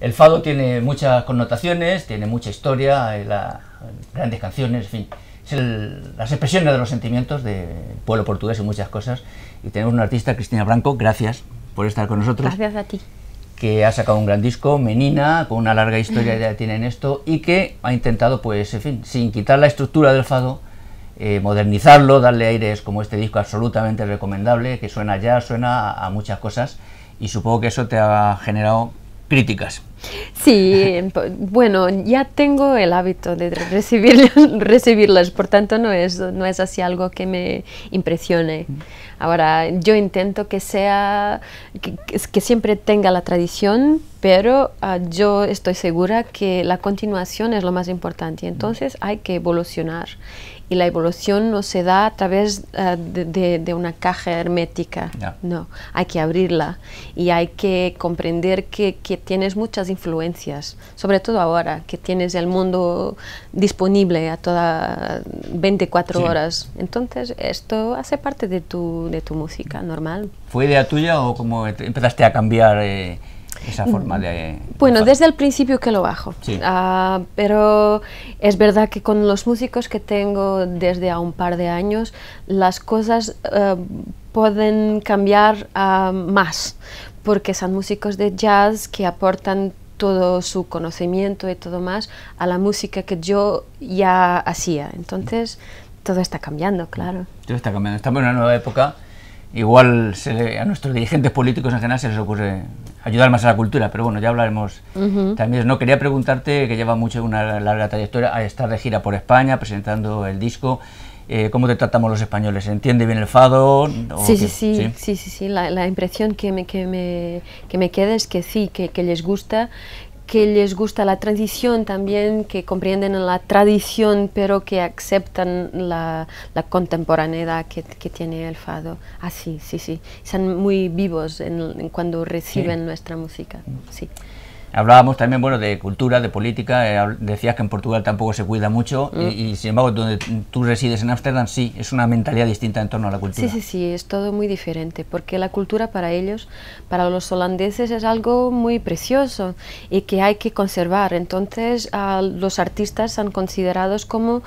El fado tiene muchas connotaciones, tiene mucha historia, hay grandes canciones, en fin. Es las expresiones de los sentimientos del pueblo portugués y muchas cosas. Y tenemos una artista, Cristina Branco, gracias por estar con nosotros. Gracias a ti. Que ha sacado un gran disco, Menina, con una larga historia ya tiene en esto, y que ha intentado, pues, en fin, sin quitar la estructura del fado, eh, modernizarlo, darle aires como este disco absolutamente recomendable, que suena ya, suena a, a muchas cosas, y supongo que eso te ha generado críticas. Sí, bueno, ya tengo el hábito de recibir, recibirlas, por tanto no es, no es así algo que me impresione. Mm. Ahora, yo intento que sea, que, siempre tenga la tradición, pero ah, yo estoy segura que la continuación es lo más importante, mm. entonces hay que evolucionar y la evolución no se da a través eh, de, una caja hermética, no, hay que abrirla y hay que comprender que, tienes muchas influencias, sobre todo ahora, que tienes el mundo disponible a todas 24 horas. Entonces, esto hace parte de tu, de tu música normal. ¿Fue idea tuya o cómo empezaste a cambiar? Eh, esa forma de... Bueno, desde el principio que lo bajo, ah, pero es verdad que con los músicos que tengo desde a un par de años, las cosas eh, pueden cambiar ah, más, porque son músicos de jazz que aportan todo su conocimiento y todo más a la música que yo ya hacía. Entonces, todo está cambiando, claro. Todo está cambiando, estamos en una nueva época. Igual a nuestros dirigentes políticos en general se les ocurre ayudar más a la cultura, pero bueno, ya hablaremos también. No quería preguntarte, que lleva mucho una larga trayectoria, a estar de gira por España presentando el disco. Eh, ¿Cómo te tratamos los españoles? ¿Entiende bien el fado? Sí, sí, sí, sí, sí, sí, La, la impresión que me, que me, que me queda es que sí, que, que les gusta, que les gusta la transición también, que comprenden la tradición, pero que aceptan la, contemporaneidad que, tiene el fado. Así, ah, sí, sí. Son muy vivos en, cuando reciben nuestra música. Sí. Hablábamos también, bueno, de cultura, de política, eh, decías que en Portugal tampoco se cuida mucho mm. y, sin embargo donde tú resides en Ámsterdam sí, es una mentalidad distinta en torno a la cultura. Sí, sí, sí, es todo muy diferente porque la cultura para ellos, para los holandeses es algo muy precioso y que hay que conservar. Entonces los artistas son considerados como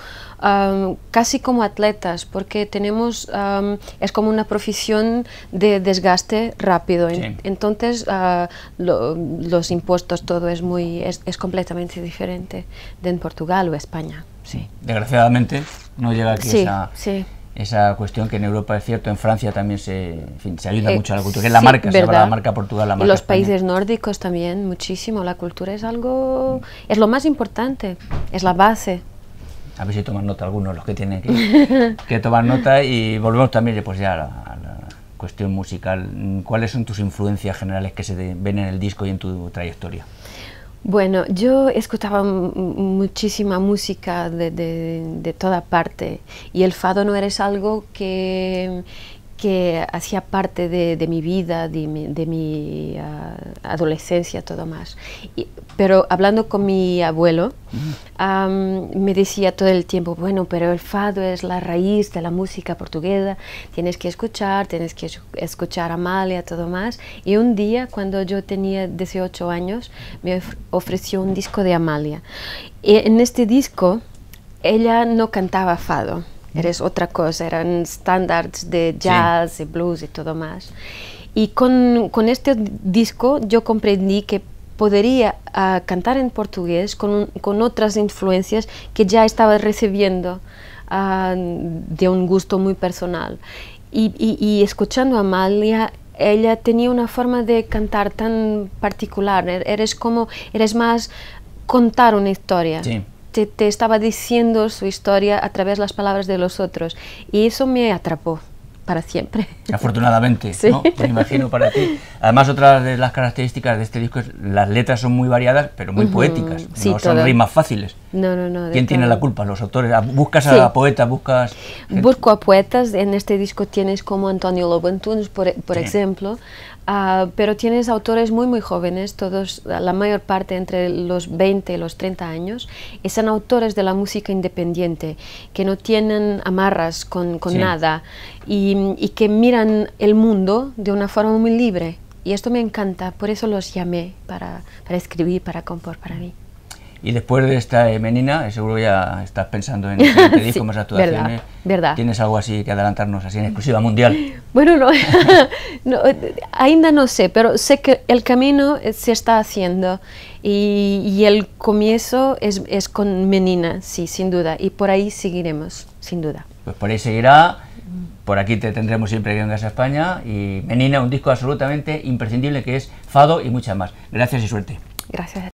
casi como atletas porque tenemos, es como una profesión de desgaste rápido. Entonces ah, los impuestos todo es muy es, completamente diferente de en Portugal o España. Sí. Desgraciadamente no llega aquí esa, esa cuestión que en Europa es cierto, en Francia también se, se ayuda eh, mucho a la cultura, que es la marca, ¿verdad? la marca Portugal, la marca Los países nórdicos también, muchísimo, la cultura es algo, es lo más importante, es la base a ver si toman nota algunos los que tienen que, tomar nota y volvemos también después pues, ya a, cuestión musical, mm, ¿cuáles son tus influencias generales que se ven en el disco y en tu trayectoria? Bueno, yo escuchaba muchísima música de, de, toda parte y el fado no eres algo que, que hacía parte de, mi vida, de mi, ah, adolescencia, todo más. pero hablando con mi abuelo, mm. me decía todo el tiempo, bueno, pero el fado es la raíz de la música portuguesa, tienes que escuchar, tienes que escuchar a Amalia, todo más. Y un día, cuando yo tenía 18 años, me ofreció un disco de Amalia. Y en este disco, ella no cantaba fado eres otra cosa, eran estándares de jazz, de y blues y todo más. Y con, con, este disco yo comprendí que podría ah, cantar en portugués con, con, otras influencias que ya estaba recibiendo ah, de un gusto muy personal. Y, y, escuchando a Amalia, ella tenía una forma de cantar tan particular, e-, eres como, eres más contar una historia te, estaba diciendo su historia a través de las palabras de los otros y eso me atrapó para siempre. Afortunadamente, ¿no? me pues imagino para ti. Además, otra de las características de este disco es las letras son muy variadas, pero muy poéticas. no son rimas fáciles. ¿Quién tiene la culpa? Los autores. Ah, buscas a poetas, buscas. Busco a poetas. En este disco tienes como Antonio Loventunes por, e, por ejemplo. Ah, pero tienes autores muy muy jóvenes, todos, la mayor parte entre los 20 y los 30 años, y son autores de la música independiente, que no tienen amarras con, con nada. Y y, que miran el mundo de una forma muy libre. Y esto me encanta, por eso los llamé para, para escribir, para compor para mí. Y después de esta eh, menina, eh, seguro ya estás pensando en el disco, más actuaciones. Verdad, ¿Tienes algo así que adelantarnos, así en exclusiva mundial? Bueno, no, no, eh, ainda no sé, pero sé que el camino se está haciendo y, y el comienzo es, es con menina, sí, sin duda. Y por ahí seguiremos, sin duda. Pues por ahí seguirá por aquí te tendremos siempre vengas a España y Menina, un disco absolutamente imprescindible que es Fado y muchas más. Gracias y suerte. Gracias.